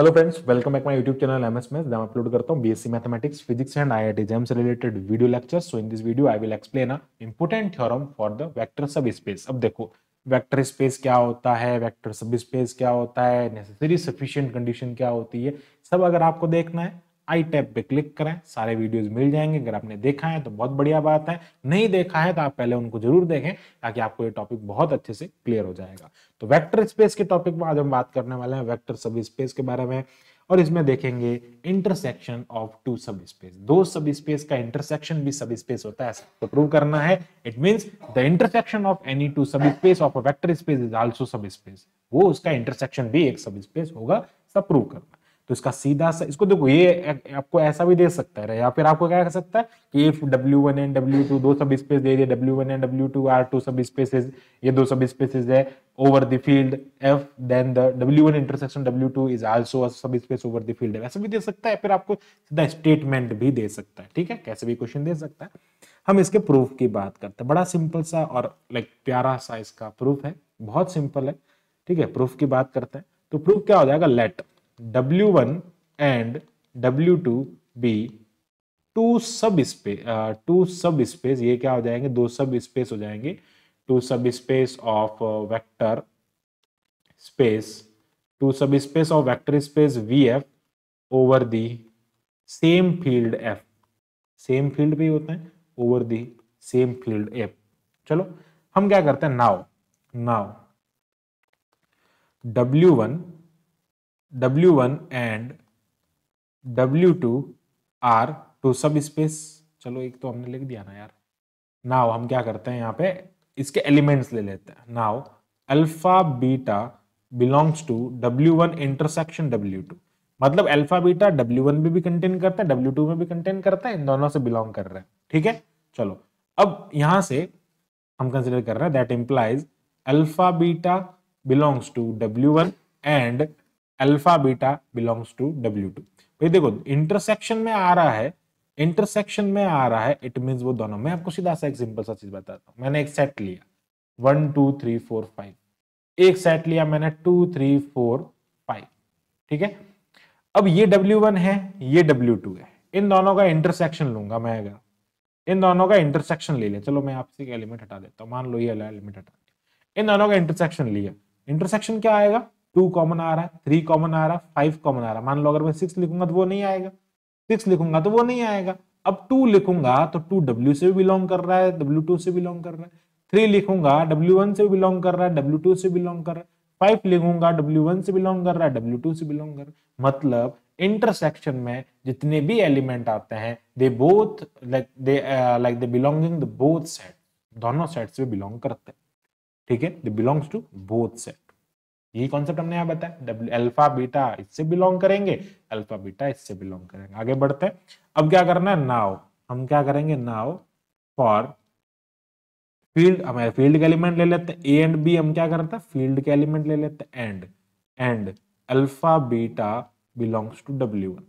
hello friends welcome back my YouTube channel MS S मैं upload करता हूँ BSc mathematics physics and IIT JAM से related video lecture so in this video I will explain a important theorem for the vector subspace अब देखो vector space क्या होता है vector सब स्पेस क्या होता है नेसेसरी सफिशिएंट कंडीशन क्या होती है सब अगर आपको देखना है आई टैब पे क्लिक करें सारे वीडियोस मिल जाएंगे अगर आपने देखा है तो बहुत बढ़िया बात है नहीं देखा है तो आप पहले उनको जरूर देखें ताकि आपको ये टॉपिक बहुत अच्छे से क्लियर हो जाएगा तो वेक्टर स्पेस के टॉपिक में आज हम बात करने वाले हैं वेक्टर सब स्पेस के बारे में और इसमें देखेंगे intersection of two subspace दो सब स्पेस का इंटरसेक्शन भी सब स्पेस होता है तो प्रूव करना है it means the intersection of any two subspace of a vector space is also subspace वो उसका इंटरसेक्शन भी एक सब स्पेस होगा सब प्रूव करना तो इसका सीधा सा इसको देखो ये आपको ऐसा भी दे सकता है या फिर आपको क्या कर सकता है कि if W one and W two दो सब स्पेस दे दिए W one and W two are two subspaces ये दो सब स्पेसेस है over the field F then the W one intersection W two is also subspace over the field ऐसा भी दे सकता है फिर आपको सीधा स्टेटमेंट भी दे सकता है ठीक है कैसे भी क्वेश्चन दे सकता है हम इसके प्रूफ की बात करते हैं बड़ा सिंपल सा और लाइक प्यारा सा इसका प्रूफ है बहुत सिंपल है ठीक है प्रूफ की बात करते हैं तो प्रूफ क्या हो जाएगा let W1 and W2 be two subspace two subspace ये क्या हो जाएंगे दो सब स्पेस हो जाएंगे two subspace of vector space two subspace of vector space V F over the same field F same field पे ही होते हैं over the same field F चलो हम क्या करते हैं now now W one W1 and W2 are two subspace चलो एक तो हमने लिख दिया ना यार नाव हम क्या करते हैं यहाँ पे इसके एलिमेंट्स ले लेते हैं now alpha beta belongs to W one intersection W two मतलब अल्फा बीटा डब्ल्यू वन में भी कंटेन करता है डब्ल्यू टू में भी कंटेन करता है इन दोनों से बिलोंग कर रहे हैं ठीक है चलो अब यहां से हम कंसिडर कर रहे हैं that implies alpha beta belongs to W one and alpha beta belongs to W two भाई देखो इंटरसेक्शन में आ रहा है इंटरसेक्शन में आ रहा है इट मीन वो दोनों मैं आपको सीधा सा एक सिंपल सा चीज बताता हूँ मैंने एक सेट लिया one two three four five एक सेट लिया मैंने टू थ्री फोर फाइव ठीक है अब ये डब्ल्यू वन है ये डब्ल्यू टू है इन दोनों का इंटरसेक्शन लूंगा मैं अगर इन दोनों का इंटरसेक्शन ले लिया चलो मैं आपसे एलिमेंट हटा देता हूँ मान लो ये एलिमेंट हटा इन दोनों का इंटरसेक्शन लिया इंटरसेक्शन क्या आएगा टू कॉमन आ रहा है थ्री कॉमन आ रहा है फाइव कॉमन आ रहा है मान लो अगर मैं सिक्स लिखूंगा तो वो नहीं आएगा सिक्स लिखूंगा तो वो नहीं आएगा अब टू लिखूंगा तो टू डब्ल्यू से भी बिलोंग कर रहा है डब्ल्यू टू से बिलोंग कर रहा है थ्री लिखूंगा डब्ल्यू वन से बिलोंग कर रहा है डब्ल्यू टू से बिलोंग कर रहा है फाइव लिखूंगा डब्ल्यू वन से बिलोंग कर रहा है डब्ल्यू टू से बिलोंग कर रहा है मतलब इंटरसेक्शन में जितने भी एलिमेंट आते हैं they both like they like they belonging both set दोनों सेट से बिलोंग करते हैं ठीक है they belongs to both set यही कॉन्सेप्ट हमने यहाँ बताया डब्ल्यू अल्फा बीटा इससे बिलोंग करेंगे अल्फा बीटा इससे बिलोंग करेंगे आगे बढ़ते हैं अब क्या करना है नाव हम क्या करेंगे नाव फॉर फील्ड हम फील्ड के एलिमेंट ले लेते हैं ए एंड बी हम क्या करते हैं फील्ड के एलिमेंट ले लेते हैं and and alpha beta belongs to W one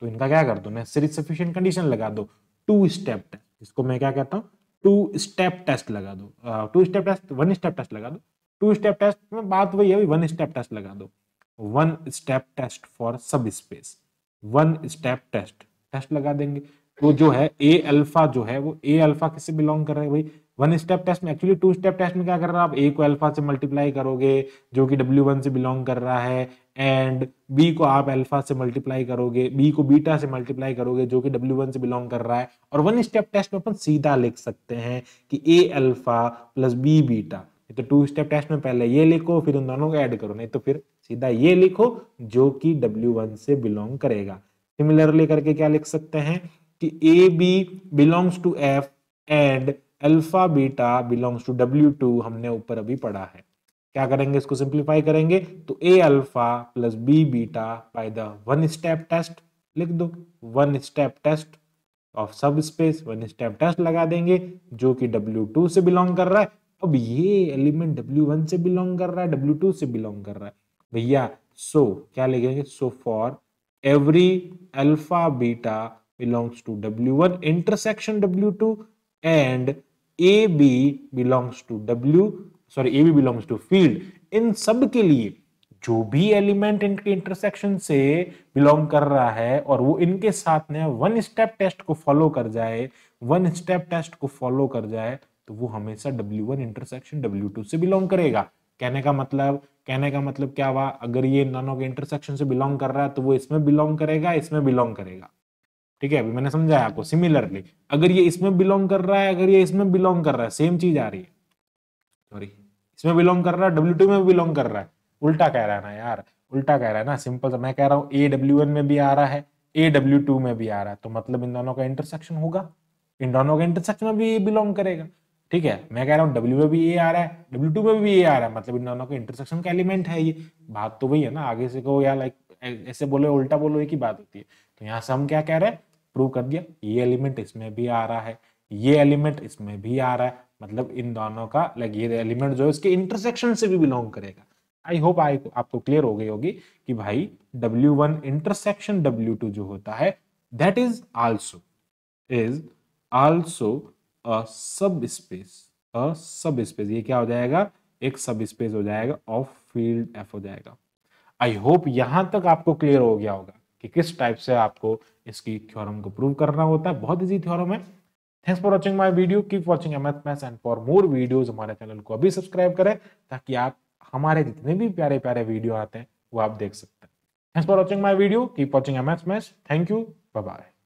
तो इनका क्या कर दो नेसेसरी सफिशियंट कंडीशन लगा दो टू स्टेप टेस्ट इसको मैं क्या कहता हूँ टू स्टेप टेस्ट लगा दो two step test one step test लगा दो टू स्टेप टेस्ट में बात वही है वन स्टेप टेस्ट लगा दो one step test for subspace one step test test लगा देंगे तो जो है ए अल्फा जो है वो ए अल्फा किससे बिलोंग कर रहे हैं भाई वन स्टेप टेस्ट में एक्चुअली टू स्टेप टेस्ट में क्या कर रहा है आप ए को अल्फा से मल्टीप्लाई करोगे जो कि डब्ल्यू वन से बिलोंग कर रहा है एंड बी को आप अल्फा से मल्टीप्लाई करोगे बी को बीटा से मल्टीप्लाई करोगे जो कि डब्ल्यू वन से बिलोंग कर रहा है और वन स्टेप टेस्ट में अपन सीधा लिख सकते हैं कि A alpha plus B beta ये तो टू स्टेप टेस्ट में पहले ये लिखो फिर उन दोनों को ऐड करो नहीं तो फिर सीधा ये लिखो जो कि डब्ल्यू वन से बिलोंग करेगा सिमिलरली करके क्या लिख सकते हैं कि A B belongs to F and alpha beta belongs to W two हमने ऊपर अभी पढ़ा है क्या करेंगे इसको सिंप्लीफाई करेंगे तो A alpha plus B beta by the one step test लिख दो one step test of subspace one step test लगा देंगे जो कि W2 से बिलोंग कर रहा है अब ये एलिमेंट डब्ल्यू वन से बिलोंग कर रहा है डब्ल्यू टू से बिलोंग कर रहा है भैया सो so, क्या लिखेंगे so for every alpha beta belongs to W one intersection W two and A B belongs to W sorry A B belongs to field इन सब के लिए जो भी एलिमेंट इनके इंटरसेक्शन से बिलोंग कर रहा है और वो इनके साथ में वन स्टेप टेस्ट को फॉलो कर जाए वन स्टेप टेस्ट को फॉलो कर जाए तो वो हमेशा W one intersection W two से बिलोंग करेगा कहने का मतलब कहने का मतलब क्या हुआ अगर ये दोनों के इंटरसेक्शन से बिलोंग कर रहा है तो वो इसमें बिलोंग करेगा इसमें बिलोंग करेगा ठीक है अभी मैंने समझाया आपको सिमिलरली अगर ये इसमें बिलोंग कर रहा है अगर ये इसमें बिलोंग कर रहा है सेम चीज आ रही है सॉरी इसमें बिलोंग कर रहा है डब्ल्यू में बिलोंग कर रहा है उल्टा कह रहा है ना यार उल्टा कह रहा है ना सिंपल मैं कह रहा हूँ ए डब्ल्यू में भी आ रहा है ए डब्ल्यू में भी आ रहा है तो मतलब इन दोनों का इंटरसेक्शन होगा इन दोनों का इंटरसेक्शन में भी बिलोंग करेगा ठीक है मैं कह रहा हूँ डब्ल्यू में भी ए आ रहा है डब्ल्यू टू में भी ए आ रहा है मतलब इन दोनों का इंटरसेक्शन का एलिमेंट है ये बात तो वही है ना आगे से कहो या लाइक ऐसे बोलो उल्टा बोलो एक ही बात होती है तो यहाँ से हम क्या कह रहे हैं प्रूव कर दिया ये एलिमेंट इसमें भी आ रहा है ये एलिमेंट इसमें भी आ रहा है मतलब इन दोनों का लाइक ये एलिमेंट जो है इसके इंटरसेक्शन से भी बिलोंग करेगा आई होप आई आपको क्लियर हो गई होगी कि भाई W one intersection W two जो होता है that is also is also a subspace a subspace ये क्या हो जाएगा एक सब स्पेस हो जाएगा ऑफ फील्ड एफ हो जाएगा आई होप यहां तक आपको क्लियर हो गया होगा कि किस टाइप से आपको इसकी थ्योरम को प्रूव करना होता है बहुत इजी थ्योरम है thanks for watching my video keep watching M S and for more videos हमारे चैनल को अभी सब्सक्राइब करें ताकि आप हमारे जितने भी प्यारे प्यारे वीडियो आते हैं वो आप देख सकते हैं thanks for watching my video keep watching M S match thank you bye